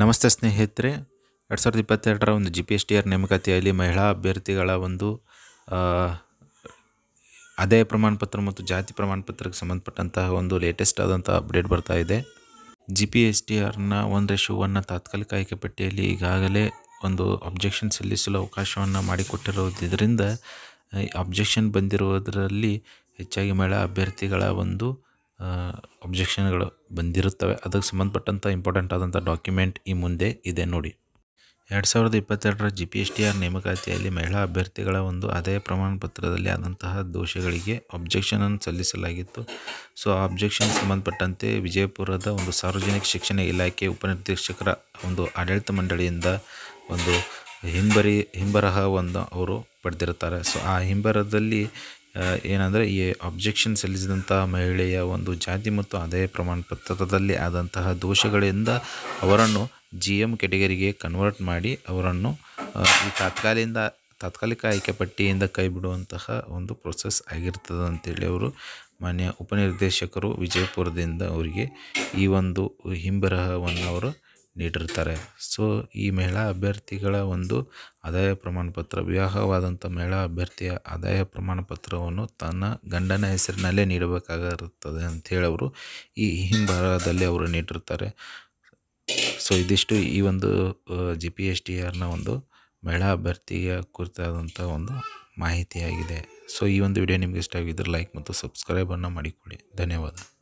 ನಮಸ್ತೆ ಸ್ನೇಹಿತರೆ ಎರಡು ಸಾವಿರದ ಇಪ್ಪತ್ತೆರಡರ ಒಂದು G P S T R ನೇಮಕಾತಿಯಲ್ಲಿ ಮಹಿಳಾ ಅಭ್ಯರ್ಥಿಗಳ ಒಂದು ಆದಾಯ ಪ್ರಮಾಣಪತ್ರ ಮತ್ತು ಜಾತಿ ಪ್ರಮಾಣಪತ್ರಕ್ಕೆ ಸಂಬಂಧಪಟ್ಟಂತಹ ಒಂದು ಲೇಟೆಸ್ಟ್ ಆದಂಥ ಅಪ್ಡೇಟ್ ಬರ್ತಾ ಇದೆ ಜಿ ಪಿ ಎಸ್ ಟಿ ಆರ್ನ ಒಂದು ಶೂವನ್ನು ತಾತ್ಕಾಲಿಕ ಆಯ್ಕೆ ಪಟ್ಟಿಯಲ್ಲಿ ಈಗಾಗಲೇ ಒಂದು ಅಬ್ಜೆಕ್ಷನ್ ಸಲ್ಲಿಸಲು ಅವಕಾಶವನ್ನು ಮಾಡಿಕೊಟ್ಟಿರೋದ್ರಿಂದ ಅಬ್ಜೆಕ್ಷನ್ ಬಂದಿರುವುದರಲ್ಲಿ ಹೆಚ್ಚಾಗಿ ಮಹಿಳಾ ಅಭ್ಯರ್ಥಿಗಳ ಒಂದು ಅಬ್ಜೆಕ್ಷನ್ಗಳು ಬಂದಿರುತ್ತವೆ ಅದಕ್ಕೆ ಸಂಬಂಧಪಟ್ಟಂಥ ಇಂಪಾರ್ಟೆಂಟ್ ಆದಂಥ ಡಾಕ್ಯುಮೆಂಟ್ ಈ ಮುಂದೆ ಇದೆ ನೋಡಿ ಎರಡು ಸಾವಿರದ ಇಪ್ಪತ್ತೆರಡರ G P S T R ನೇಮಕಾತಿಯಲ್ಲಿ ಮಹಿಳಾ ಅಭ್ಯರ್ಥಿಗಳ ಒಂದು ಆದಾಯ ಪ್ರಮಾಣ ಪತ್ರದಲ್ಲಿ ಆದಂತಹ ದೋಷಗಳಿಗೆ ಅಬ್ಜೆಕ್ಷನನ್ನು ಸಲ್ಲಿಸಲಾಗಿತ್ತು ಸೊ ಆ ಅಬ್ಜೆಕ್ಷನ್ ಸಂಬಂಧಪಟ್ಟಂತೆ ವಿಜಯಪುರದ ಒಂದು ಸಾರ್ವಜನಿಕ ಶಿಕ್ಷಣ ಇಲಾಖೆ ಉಪನಿರ್ದೇಶಕರ ಒಂದು ಆಡಳಿತ ಮಂಡಳಿಯಿಂದ ಒಂದು ಹಿಂಬರಿ ಹಿಂಬರಹ ಒಂದು ಅವರು ಪಡೆದಿರುತ್ತಾರೆ ಸೊ ಆ ಹಿಂಬರದಲ್ಲಿ ಏನಂದರೆ ಈ ಅಬ್ಜೆಕ್ಷನ್ ಸಲ್ಲಿಸಿದಂತಹ ಮಹಿಳೆಯ ಒಂದು ಜಾತಿ ಮತ್ತು ಆದಾಯ ಪ್ರಮಾಣ ಪತ್ರದಲ್ಲಿ ಆದಂತಹ ದೋಷಗಳಿಂದ ಅವರನ್ನು ಜಿ ಎಮ್ ಕೆಟಗರಿಗೆ ಕನ್ವರ್ಟ್ ಮಾಡಿ ಅವರನ್ನು ಈ ತಾತ್ಕಾಲಿಕ ತಾತ್ಕಾಲಿಕ ಆಯ್ಕೆ ಪಟ್ಟಿಯಿಂದ ಕೈ ಬಿಡುವಂತಹ ಒಂದು ಪ್ರೊಸೆಸ್ ಆಗಿರ್ತದೆ ಅಂತೇಳಿ ಅವರು ಮಾನ್ಯ ಉಪನಿರ್ದೇಶಕರು ವಿಜಯಪುರದಿಂದ ಅವರಿಗೆ ಈ ಒಂದು ಹಿಂಬರಹವನ್ನು ಅವರು ನೀಡಿರ್ತಾರೆ ಸೊ ಈ ಮಹಿಳಾ ಅಭ್ಯರ್ಥಿಗಳ ಒಂದು ಆದಾಯ ಪ್ರಮಾಣಪತ್ರ ವಿವಾಹವಾದಂಥ ಮಹಿಳಾ ಅಭ್ಯರ್ಥಿಯ ಆದಾಯ ಪ್ರಮಾಣ ಪತ್ರವನ್ನು ತನ್ನ ಗಂಡನ ಹೆಸರಿನಲ್ಲೇ ನೀಡಬೇಕಾಗಿರುತ್ತದೆ ಅಂಥೇಳಿ ಅವರು ಈ ಹಿಂಭಾಗದಲ್ಲಿ ಅವರು ನೀಡಿರ್ತಾರೆ ಸೊ ಇದಿಷ್ಟು ಈ ಒಂದು ಜಿ ಪಿ ಎಸ್ ಟಿ ಆರ್ನ ಒಂದು ಮಹಿಳಾ ಅಭ್ಯರ್ಥಿಯ ಕುರಿತಾದಂಥ ಒಂದು ಮಾಹಿತಿಯಾಗಿದೆ ಸೊ ಈ ಒಂದು ವಿಡಿಯೋ ನಿಮಗೆ ಇಷ್ಟ ಆಗಿದ್ದರೆ ಲೈಕ್ ಮತ್ತು ಸಬ್ಸ್ಕ್ರೈಬನ್ನು ಮಾಡಿಕೊಡಿ ಧನ್ಯವಾದ